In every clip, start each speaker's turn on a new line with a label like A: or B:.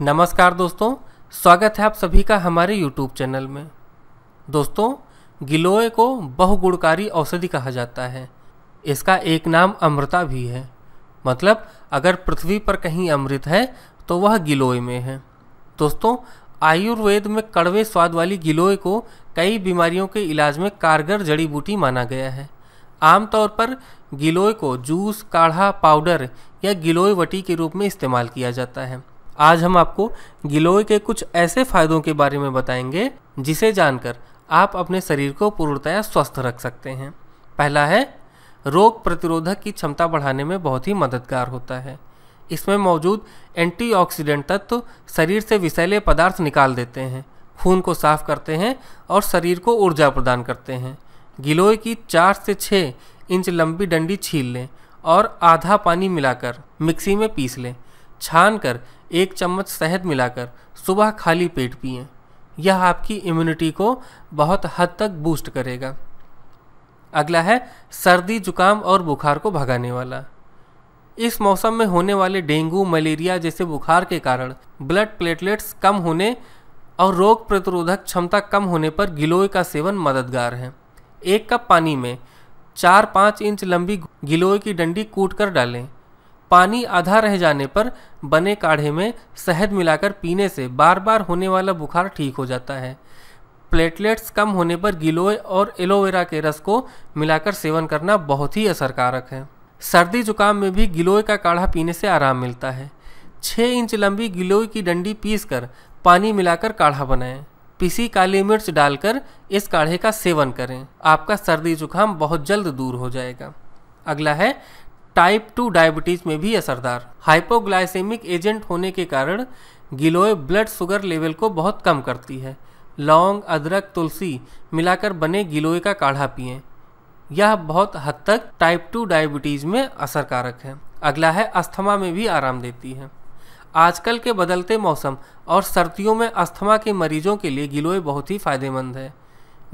A: नमस्कार दोस्तों स्वागत है आप सभी का हमारे YouTube चैनल में दोस्तों गिलोय को बहुगुणकारी औषधि कहा जाता है इसका एक नाम अमृता भी है मतलब अगर पृथ्वी पर कहीं अमृत है तो वह गिलोय में है दोस्तों आयुर्वेद में कड़वे स्वाद वाली गिलोय को कई बीमारियों के इलाज में कारगर जड़ी बूटी माना गया है आमतौर पर गिलोय को जूस काढ़ा पाउडर या गिलोय वटी के रूप में इस्तेमाल किया जाता है आज हम आपको गिलोय के कुछ ऐसे फायदों के बारे में बताएंगे जिसे जानकर आप अपने शरीर को पूर्णतया स्वस्थ रख सकते हैं पहला है रोग प्रतिरोधक की क्षमता बढ़ाने में बहुत ही मददगार होता है इसमें मौजूद एंटीऑक्सीडेंट तत्व शरीर से विषैले पदार्थ निकाल देते हैं खून को साफ करते हैं और शरीर को ऊर्जा प्रदान करते हैं गिलोय की चार से छः इंच लंबी डंडी छील लें और आधा पानी मिलाकर मिक्सी में पीस लें छान कर एक चम्मच शहद मिलाकर सुबह खाली पेट पिए यह आपकी इम्यूनिटी को बहुत हद तक बूस्ट करेगा अगला है सर्दी जुकाम और बुखार को भगाने वाला इस मौसम में होने वाले डेंगू मलेरिया जैसे बुखार के कारण ब्लड प्लेटलेट्स कम होने और रोग प्रतिरोधक क्षमता कम होने पर गिलोय का सेवन मददगार है एक कप पानी में चार पाँच इंच लंबी गिलोय की डंडी कूट कर डालें पानी आधा रह जाने पर बने काढ़े में शहद मिलाकर पीने से बार बार होने वाला बुखार ठीक हो जाता है प्लेटलेट्स कम होने पर गिलोय और एलोवेरा के रस को मिलाकर सेवन करना बहुत ही असरकारक है सर्दी जुकाम में भी गिलोय का काढ़ा पीने से आराम मिलता है छः इंच लंबी गिलोय की डंडी कर पानी मिलाकर काढ़ा बनाएं पिसी काली मिर्च डालकर इस काढ़े का सेवन करें आपका सर्दी जुकाम बहुत जल्द दूर हो जाएगा अगला है टाइप टू डायबिटीज में भी असरदार हाइपोग्लाइसेमिक एजेंट होने के कारण गिलोय ब्लड शुगर लेवल को बहुत कम करती है लौंग अदरक तुलसी मिलाकर बने गिलोय का काढ़ा पिए यह बहुत हद तक टाइप टू डायबिटीज़ में असरकारक है अगला है अस्थमा में भी आराम देती है आजकल के बदलते मौसम और सर्दियों में अस्थमा के मरीजों के लिए गिलोय बहुत ही फायदेमंद है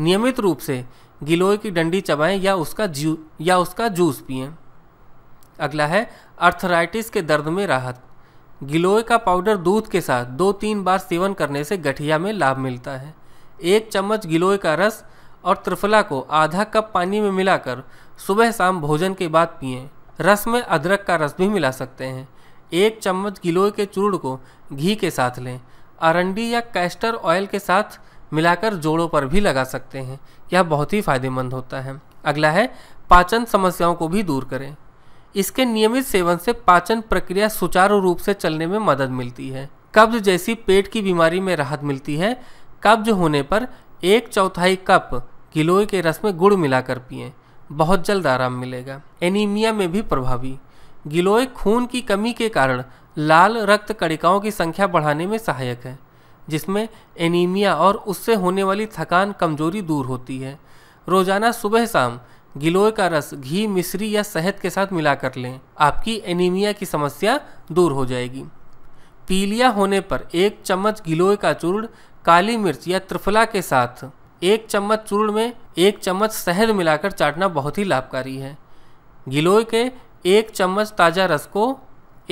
A: नियमित रूप से गिलोय की डंडी चबाएं या उसका जू या उसका जूस पिएं अगला है अर्थराइटिस के दर्द में राहत गिलोय का पाउडर दूध के साथ दो तीन बार सेवन करने से गठिया में लाभ मिलता है एक चम्मच गिलोय का रस और त्रिफला को आधा कप पानी में मिलाकर सुबह शाम भोजन के बाद पिए रस में अदरक का रस भी मिला सकते हैं एक चम्मच गिलोय के चूर्ण को घी के साथ लें अरंडी या कैस्टर ऑयल के साथ मिलाकर जोड़ों पर भी लगा सकते हैं यह बहुत ही फायदेमंद होता है अगला है पाचन समस्याओं को भी दूर करें इसके नियमित सेवन से पाचन प्रक्रिया सुचारू रूप से चलने में मदद मिलती है कब्ज जैसी पेट की बीमारी में राहत मिलती है कब्ज होने पर एक चौथाई कप गिलोय के रस में गुड़ मिलाकर पिए बहुत जल्द आराम मिलेगा एनीमिया में भी प्रभावी गिलोय खून की कमी के कारण लाल रक्त कणिकाओं की संख्या बढ़ाने में सहायक है जिसमें एनीमिया और उससे होने वाली थकान कमजोरी दूर होती है रोजाना सुबह शाम गिलोय का रस घी मिश्री या शहद के साथ मिलाकर लें आपकी एनीमिया की समस्या दूर हो जाएगी पीलिया होने पर एक चम्मच गिलोय का चूर्ण काली मिर्च या त्रिफला के साथ एक चम्मच चूर्ण में एक चम्मच शहद मिलाकर चाटना बहुत ही लाभकारी है गिलोय के एक चम्मच ताज़ा रस को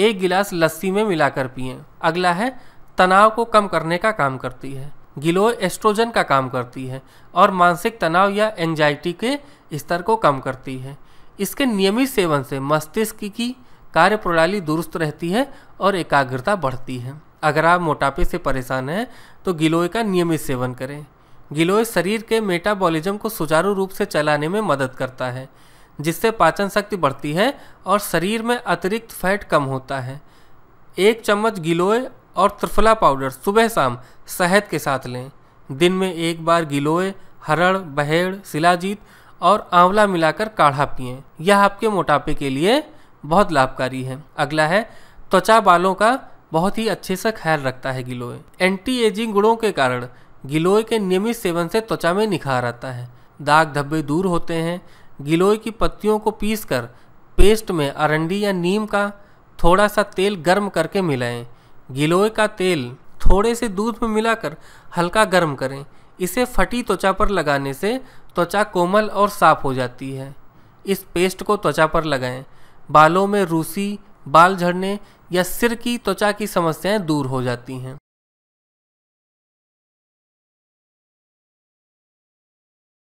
A: एक गिलास लस्सी में मिलाकर पिएं अगला है तनाव को कम करने का काम करती है गिलोय एस्ट्रोजन का काम करती है और मानसिक तनाव या एंजाइटी के स्तर को कम करती है इसके नियमित सेवन से मस्तिष्क की कार्य प्रणाली दुरुस्त रहती है और एकाग्रता बढ़ती है अगर आप मोटापे से परेशान हैं तो गिलोय का नियमित सेवन करें गिलोय शरीर के मेटाबॉलिज्म को सुचारू रूप से चलाने में मदद करता है जिससे पाचन शक्ति बढ़ती है और शरीर में अतिरिक्त फैट कम होता है एक चम्मच गिलोय और त्रिफला पाउडर सुबह शाम शहद के साथ लें दिन में एक बार गिलोय हरड़ बहेड़ शिलाजीत और आंवला मिलाकर काढ़ा पिए यह आपके मोटापे के लिए बहुत लाभकारी है अगला है त्वचा बालों का बहुत ही अच्छे से ख्याल रखता है गिलोय एंटी एजिंग गुणों के कारण गिलोय के नियमित सेवन से त्वचा में निखार आता है दाग धब्बे दूर होते हैं गिलोय की पत्तियों को पीसकर पेस्ट में अरंडी या नीम का थोड़ा सा तेल गर्म करके मिलाएं गिलोय का तेल थोड़े से दूध में मिलाकर हल्का गर्म करें इसे फटी त्वचा पर लगाने से त्वचा कोमल और साफ हो जाती है इस पेस्ट को त्वचा पर लगाएं बालों में रूसी बाल झड़ने या सिर की त्वचा की समस्याएं दूर हो जाती हैं